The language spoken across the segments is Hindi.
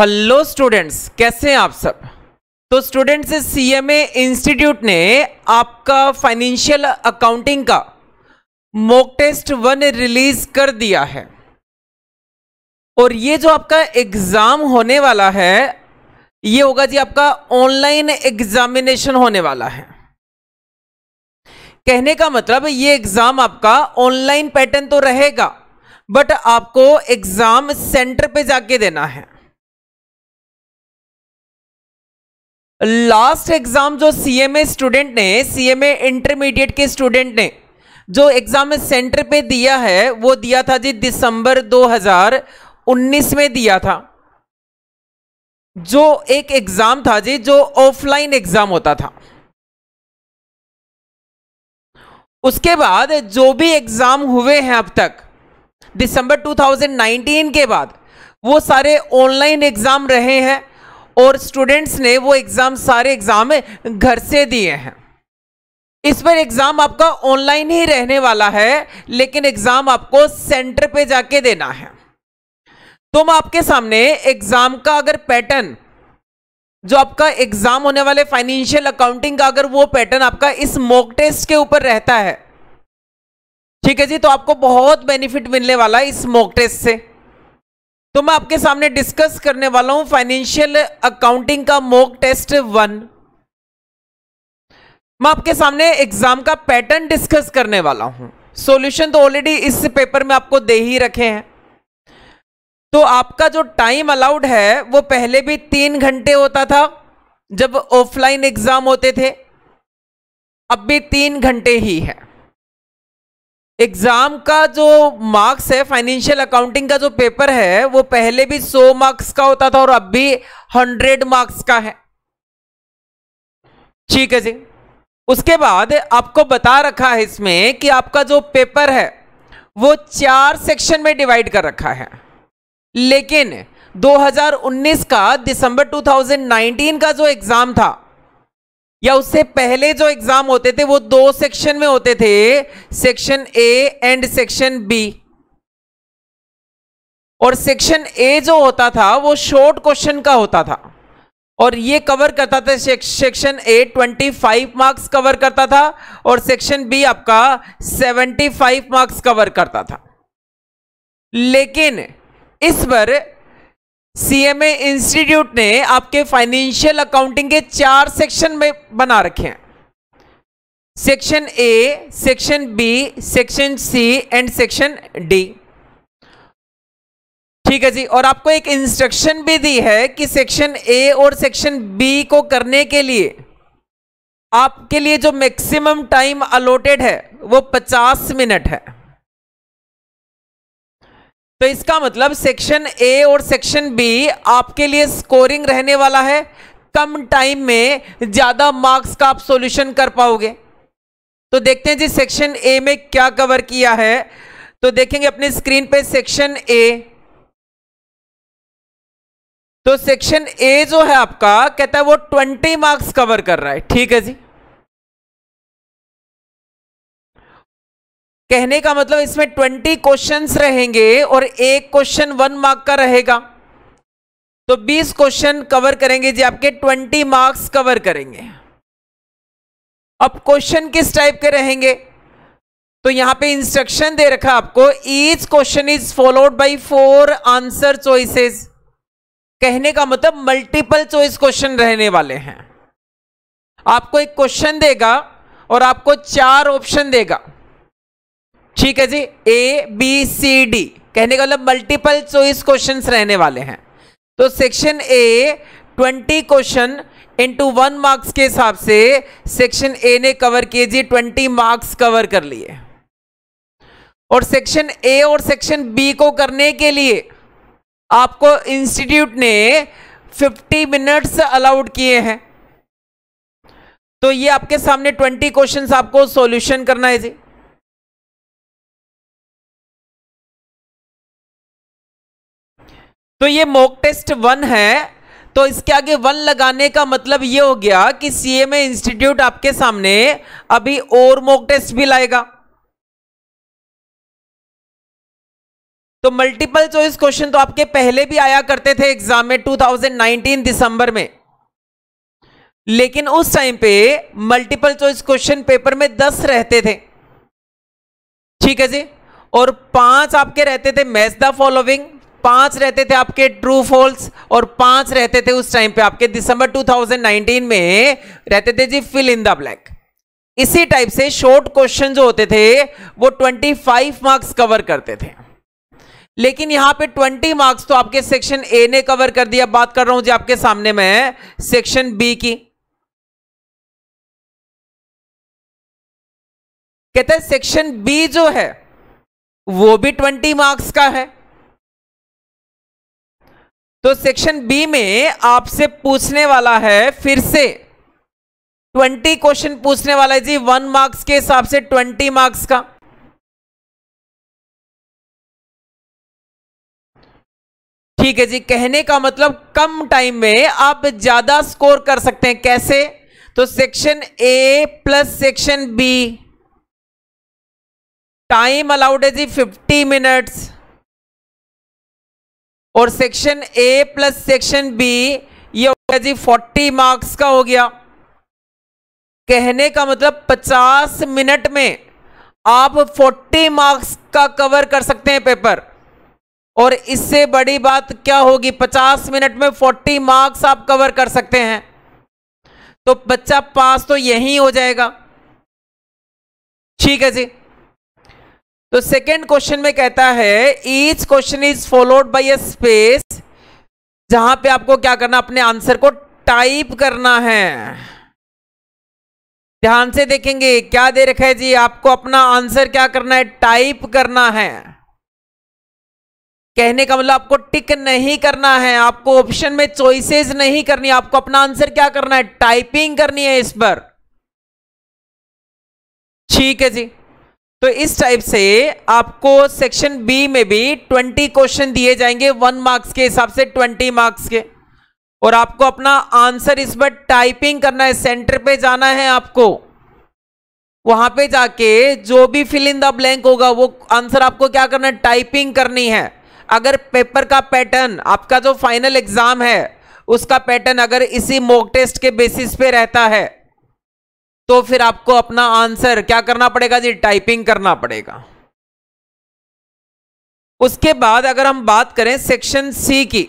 हेलो स्टूडेंट्स कैसे हैं आप सब तो students C M A institute ने आपका फाइनेंशियल अकाउंटिंग का मॉक टेस्ट वन रिलीज कर दिया है और ये जो आपका एग्ज़ाम होने वाला है ये होगा जी आपका ऑनलाइन एग्जामिनेशन होने वाला है कहने का मतलब ये एग्ज़ाम आपका ऑनलाइन पैटर्न तो रहेगा बट आपको एग्ज़ाम सेंटर पे जाके देना है लास्ट एग्जाम जो सीएमए स्टूडेंट ने सीएमए इंटरमीडिएट के स्टूडेंट ने जो एग्जाम सेंटर पे दिया है वो दिया था जी दिसंबर 2019 में दिया था जो एक एग्जाम था जी जो ऑफलाइन एग्जाम होता था उसके बाद जो भी एग्जाम हुए हैं अब तक दिसंबर 2019 के बाद वो सारे ऑनलाइन एग्जाम रहे हैं और स्टूडेंट्स ने वो एग्ज़ाम सारे एग्ज़ाम घर से दिए हैं इस पर एग्ज़ाम आपका ऑनलाइन ही रहने वाला है लेकिन एग्ज़ाम आपको सेंटर पे जाके देना है तो मैं आपके सामने एग्ज़ाम का अगर पैटर्न जो आपका एग्ज़ाम होने वाले फाइनेंशियल अकाउंटिंग का अगर वो पैटर्न आपका इस मॉक टेस्ट के ऊपर रहता है ठीक है जी तो आपको बहुत बेनिफिट मिलने वाला है इस मॉक टेस्ट से तो मैं आपके सामने डिस्कस करने वाला हूं फाइनेंशियल अकाउंटिंग का मोक टेस्ट वन मैं आपके सामने एग्जाम का पैटर्न डिस्कस करने वाला हूं सॉल्यूशन तो ऑलरेडी इस पेपर में आपको दे ही रखे हैं तो आपका जो टाइम अलाउड है वो पहले भी तीन घंटे होता था जब ऑफलाइन एग्जाम होते थे अब भी तीन घंटे ही है एग्ज़ाम का जो मार्क्स है फाइनेंशियल अकाउंटिंग का जो पेपर है वो पहले भी 100 मार्क्स का होता था और अब भी 100 मार्क्स का है ठीक है जी उसके बाद आपको बता रखा है इसमें कि आपका जो पेपर है वो चार सेक्शन में डिवाइड कर रखा है लेकिन 2019 का दिसंबर 2019 का जो एग्ज़ाम था या उससे पहले जो एग्जाम होते थे वो दो सेक्शन में होते थे section A and section B और सेक्शन ए जो होता था वो शॉर्ट क्वेश्चन का होता था और ये कवर करता था सेक्शन ए 25 मार्क्स कवर करता था और सेक्शन बी आपका 75 मार्क्स कवर करता था लेकिन इस पर सीएमए इंस्टीट्यूट ने आपके फाइनेंशियल अकाउंटिंग के चार सेक्शन में बना रखे हैं section A section B section C and section D ठीक है जी और आपको एक इंस्ट्रक्शन भी दी है कि सेक्शन ए और सेक्शन बी को करने के लिए आपके लिए जो मैक्सिमम टाइम अलोटेड है वो 50 मिनट है तो इसका मतलब सेक्शन ए और सेक्शन बी आपके लिए स्कोरिंग रहने वाला है कम टाइम में ज्यादा मार्क्स का आप सॉल्यूशन कर पाओगे तो देखते हैं जी सेक्शन ए में क्या कवर किया है तो देखेंगे अपने स्क्रीन पे सेक्शन ए तो सेक्शन ए जो है आपका कहता है वो ट्वेंटी मार्क्स कवर कर रहा है ठीक है जी कहने का मतलब इसमें ट्वेंटी क्वेश्चंस रहेंगे और एक क्वेश्चन वन मार्क का रहेगा तो बीस क्वेश्चन कवर करेंगे जी आपके ट्वेंटी मार्क्स कवर करेंगे अब क्वेश्चन किस टाइप के रहेंगे तो यहां पे इंस्ट्रक्शन दे रखा आपको each question is followed by four answer choices कहने का मतलब मल्टीपल चॉइस क्वेश्चन रहने वाले हैं आपको एक क्वेश्चन देगा और आपको चार ऑप्शन देगा ठीक है जी ए बी सी डी कहने का मतलब मल्टीपल चॉइस क्वेश्चन रहने वाले हैं तो section A twenty question into one marks के हिसाब से सेक्शन ए ने कवर किए जी ट्वेंटी मार्क्स कवर कर लिए और सेक्शन ए और सेक्शन बी को करने के लिए आपको इंस्टीट्यूट ने 50 मिनट्स अलाउड किए हैं तो ये आपके सामने 20 क्वेश्चंस आपको सॉल्यूशन करना है जी तो ये मोक टेस्ट वन है तो इसके आगे वन लगाने का मतलब ये हो गया कि सीएमए इंस्टीट्यूट आपके सामने अभी और मोक टेस्ट भी लाएगा तो मल्टीपल चॉइस क्वेश्चन तो आपके पहले भी आया करते थे एग्जाम में 2019 दिसंबर में लेकिन उस टाइम पे मल्टीपल चॉइस क्वेश्चन पेपर में 10 रहते थे ठीक है जी और पांच आपके रहते थे मैच द फॉलोविंग पांच रहते थे आपके ट्रू फॉल्स और पांच रहते थे उस टाइम पे आपके दिसंबर 2019 में रहते थे जी फिल इन द ब्लैक इसी टाइप से शॉर्ट क्वेश्चन जो होते थे वो 25 मार्क्स कवर करते थे लेकिन यहां पे 20 मार्क्स तो आपके सेक्शन ए ने कवर कर दिया बात कर रहा हूं जी आपके सामने में सेक्शन बी की कहते सेक्शन बी जो है वो भी 20 मार्क्स का है तो सेक्शन बी में आपसे पूछने वाला है फिर से ट्वेंटी क्वेश्चन पूछने वाला है जी वन मार्क्स के हिसाब से ट्वेंटी मार्क्स का ठीक है जी कहने का मतलब कम टाइम में आप ज्यादा स्कोर कर सकते हैं कैसे तो section A plus section B time allowed है जी फिफ्टी मिनट्स और section A plus section B ये हो गया जी फोर्टी मार्क्स का हो गया कहने का मतलब पचास मिनट में आप फोर्टी मार्क्स का कवर कर सकते हैं पेपर और इससे बड़ी बात क्या होगी पचास मिनट में फोर्टी मार्क्स आप कवर कर सकते हैं तो बच्चा पास तो यही हो जाएगा ठीक है जी तो सेकेंड क्वेश्चन में कहता है each question is followed by a space जहां पे आपको क्या करना अपने आंसर को टाइप करना है ध्यान से देखेंगे क्या दे रखा है जी आपको अपना आंसर क्या करना है टाइप करना है कहने का मतलब आपको टिक नहीं करना है आपको ऑप्शन में चॉइसेस नहीं करनी आपको अपना आंसर क्या करना है टाइपिंग करनी है इस पर ठीक है जी तो इस टाइप से आपको सेक्शन बी में भी ट्वेंटी क्वेश्चन दिए जाएंगे वन मार्क्स के हिसाब से ट्वेंटी मार्क्स के और आपको अपना आंसर इस बार टाइपिंग करना है सेंटर पे जाना है आपको वहां पे जाके जो भी फिल इन द ब्लैंक होगा वो आंसर आपको क्या करना है टाइपिंग करनी है अगर पेपर का पैटर्न आपका जो फाइनल एग्जाम है उसका पैटर्न अगर इसी मॉक टेस्ट के बेसिस पे रहता है तो फिर आपको अपना आंसर क्या करना पड़ेगा जी टाइपिंग करना पड़ेगा उसके बाद अगर हम बात करें सेक्शन सी की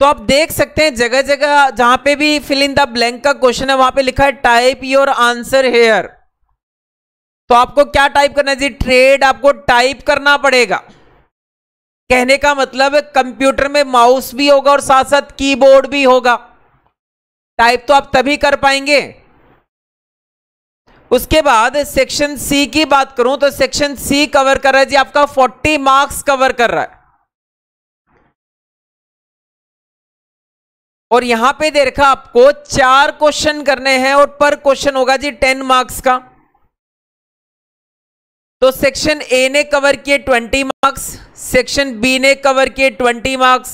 तो आप देख सकते हैं जगह जगह जहां पे भी फिल इन द ब्लैंक का क्वेश्चन है वहां पे लिखा है टाइप योर आंसर हेयर तो आपको क्या टाइप करना है जी ट्रेड आपको टाइप करना पड़ेगा कहने का मतलब कंप्यूटर में माउस भी होगा और साथ साथ कीबोर्ड भी होगा टाइप तो आप तभी कर पाएंगे उसके बाद सेक्शन सी की बात करूं तो सेक्शन सी कवर कर रहा है जी आपका 40 मार्क्स कवर कर रहा है और यहां पे दे रखा आपको चार क्वेश्चन करने हैं और पर क्वेश्चन होगा जी टेन मार्क्स का तो सेक्शन ए ने कवर किए 20 मार्क्स सेक्शन बी ने कवर किए 20 marks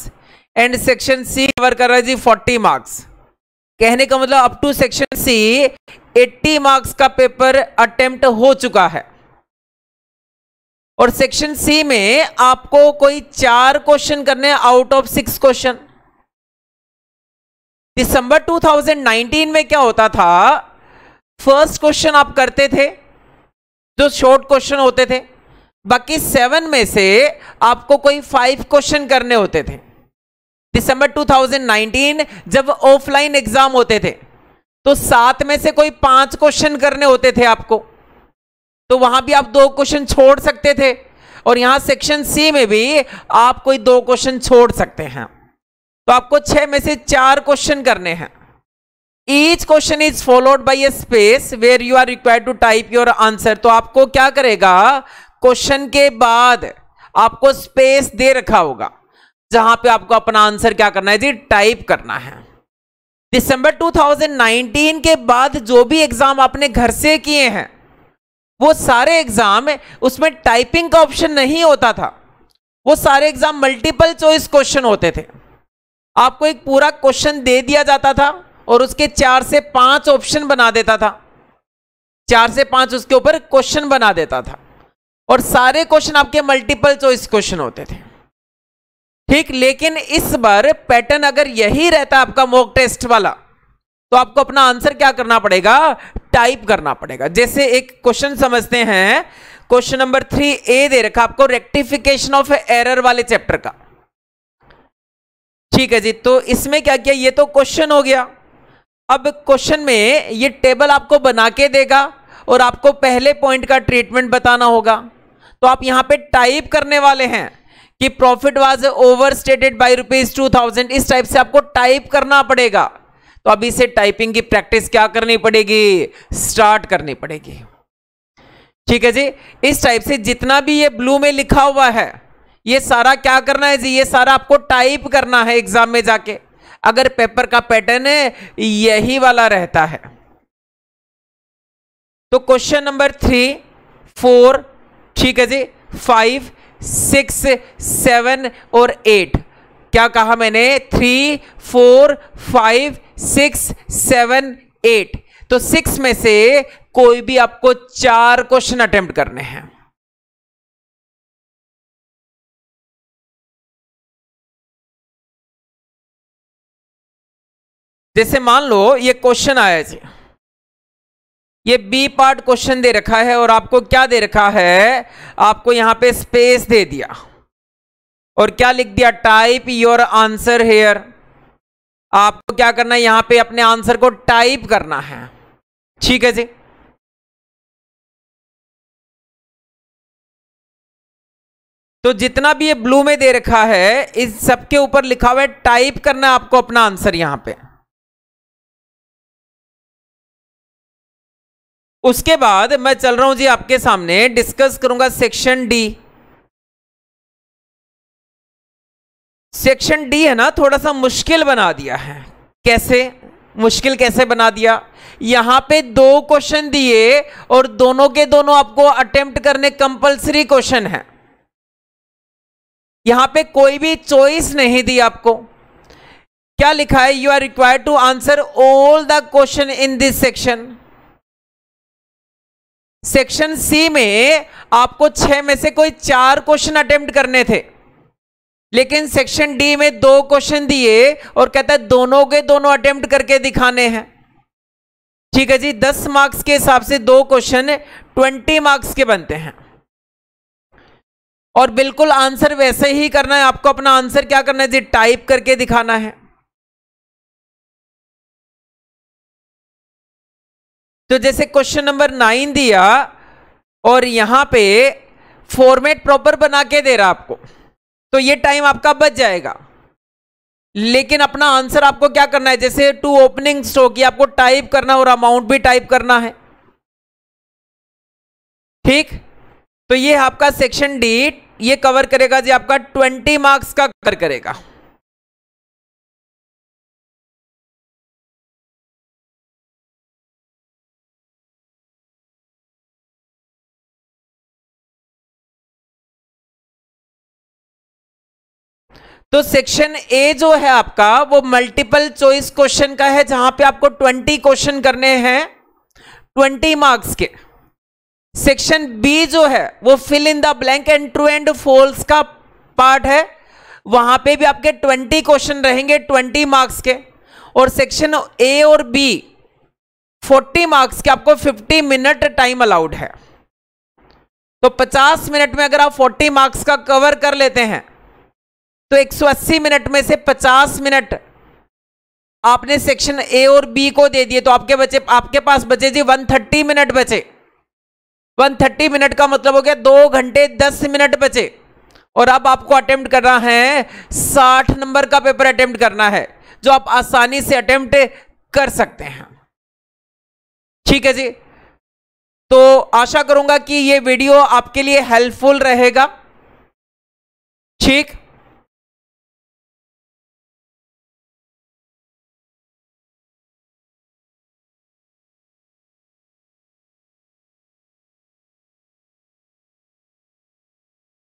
and section C cover कर रहा है जी 40 मार्क्स कहने का मतलब up to section C 80 marks का पेपर अटेम्प्ट हो चुका है और सेक्शन सी में आपको कोई चार क्वेश्चन करने आउट ऑफ सिक्स क्वेश्चन दिसंबर 2019 में क्या होता था फर्स्ट क्वेश्चन आप करते थे जो शॉर्ट क्वेश्चन होते थे बाकी सेवन में से आपको कोई फाइव क्वेश्चन करने होते थे दिसंबर 2019 जब ऑफलाइन एग्जाम होते थे तो सात में से कोई पांच क्वेश्चन करने होते थे आपको तो वहां भी आप दो क्वेश्चन छोड़ सकते थे और यहां सेक्शन सी में भी आप कोई दो क्वेश्चन छोड़ सकते हैं तो आपको छह में से चार क्वेश्चन करने हैं each question is followed by a space where you are required to type your answer तो आपको क्या करेगा क्वेश्चन के बाद आपको स्पेस दे रखा होगा जहां पे आपको अपना आंसर क्या करना है जी टाइप करना है दिसंबर 2019 के बाद जो भी एग्जाम आपने घर से किए हैं वो सारे एग्जाम उसमें टाइपिंग का ऑप्शन नहीं होता था वो सारे एग्जाम मल्टीपल चॉइस क्वेश्चन होते थे आपको एक पूरा क्वेश्चन दे दिया जाता था और उसके चार से पांच ऑप्शन बना देता था चार से पांच उसके ऊपर क्वेश्चन बना देता था और सारे क्वेश्चन आपके मल्टीपल चॉइस क्वेश्चन होते थे ठीक लेकिन इस बार पैटर्न अगर यही रहता आपका मॉक टेस्ट वाला तो आपको अपना आंसर क्या करना पड़ेगा टाइप करना पड़ेगा जैसे एक क्वेश्चन समझते हैं क्वेश्चन नंबर थ्री ए दे रखा आपको रेक्टिफिकेशन ऑफ एरर वाले चैप्टर का ठीक है जी तो इसमें क्या किया ये तो क्वेश्चन हो गया अब क्वेश्चन में ये टेबल आपको बना के देगा और आपको पहले पॉइंट का ट्रीटमेंट बताना होगा तो आप यहाँ पे टाइप करने वाले हैं कि profit was overstated by rupees two thousand इस टाइप से आपको टाइप करना पड़ेगा तो अभी से टाइपिंग की प्रैक्टिस क्या करनी पड़ेगी स्टार्ट करनी पड़ेगी ठीक है जी इस टाइप से जितना भी ये ब्लू में लिखा हुआ है ये सारा क्या करना है जी ये सारा आपको टाइप करना है एग्जाम में जाके अगर पेपर का पैटर्न यही वाला रहता है तो क्वेश्चन नंबर थ्री फोर ठीक है जी फाइव सिक्स सेवन और एट क्या कहा मैंने three four five six seven eight तो सिक्स में से कोई भी आपको चार क्वेश्चन अटेम्प्ट करने हैं जैसे मान लो ये क्वेश्चन आया जी ये बी पार्ट क्वेश्चन दे रखा है और आपको क्या दे रखा है आपको यहां पे स्पेस दे दिया और क्या लिख दिया टाइप योर आंसर हेयर आपको क्या करना है यहां पे अपने आंसर को टाइप करना है ठीक है जी तो जितना भी ये ब्लू में दे रखा है इस सबके ऊपर लिखा हुआ है टाइप करना है आपको अपना आंसर यहां पे उसके बाद मैं चल रहा हूं जी आपके सामने डिस्कस करूंगा सेक्शन डी सेक्शन डी है ना थोड़ा सा मुश्किल बना दिया है कैसे मुश्किल कैसे बना दिया यहां पे दो क्वेश्चन दिए और दोनों के दोनों आपको अटेम्प्ट करने कंपलसरी क्वेश्चन है यहां पे कोई भी चॉइस नहीं दी आपको क्या लिखा है you are required to answer all the question in this section section C में आपको छह में से कोई चार क्वेश्चन अटेम्प्ट करने थे लेकिन सेक्शन डी में दो क्वेश्चन दिए और कहता है दोनों के दोनों अटेम्प्ट करके दिखाने हैं ठीक है जी दस मार्क्स के हिसाब से दो क्वेश्चन ट्वेंटी मार्क्स के बनते हैं और बिल्कुल आंसर वैसे ही करना है आपको अपना आंसर क्या करना है जी टाइप करके दिखाना है तो जैसे क्वेश्चन नंबर नाइन दिया और यहां पे फॉर्मेट प्रॉपर बना के दे रहा आपको तो ये टाइम आपका बच जाएगा लेकिन अपना आंसर आपको क्या करना है जैसे टू ओपनिंग स्टॉक ये आपको टाइप करना और अमाउंट भी टाइप करना है ठीक तो ये आपका सेक्शन डी ये कवर करेगा जी आपका ट्वेंटी मार्क्स का कवर करेगा तो सेक्शन ए जो है आपका वो मल्टीपल चॉइस क्वेश्चन का है जहां पे आपको 20 क्वेश्चन करने हैं 20 मार्क्स के सेक्शन बी जो है वो fill in the blank and true and false का पार्ट है वहां पे भी आपके 20 क्वेश्चन रहेंगे 20 मार्क्स के और सेक्शन ए और बी 40 मार्क्स के आपको 50 मिनट टाइम अलाउड है तो 50 मिनट में अगर आप 40 मार्क्स का कवर कर लेते हैं तो 180 मिनट में से 50 मिनट आपने सेक्शन ए और बी को दे दिए तो आपके बचे आपके पास बचे जी 130 मिनट बचे 130 मिनट का मतलब हो गया दो घंटे दस मिनट बचे और अब आपको अटेम्प्ट करना है साठ नंबर का पेपर अटेम्प्ट करना है जो आप आसानी से अटेम्प्ट कर सकते हैं ठीक है जी तो आशा करूंगा कि ये वीडियो आपके लिए हेल्पफुल रहेगा ठीक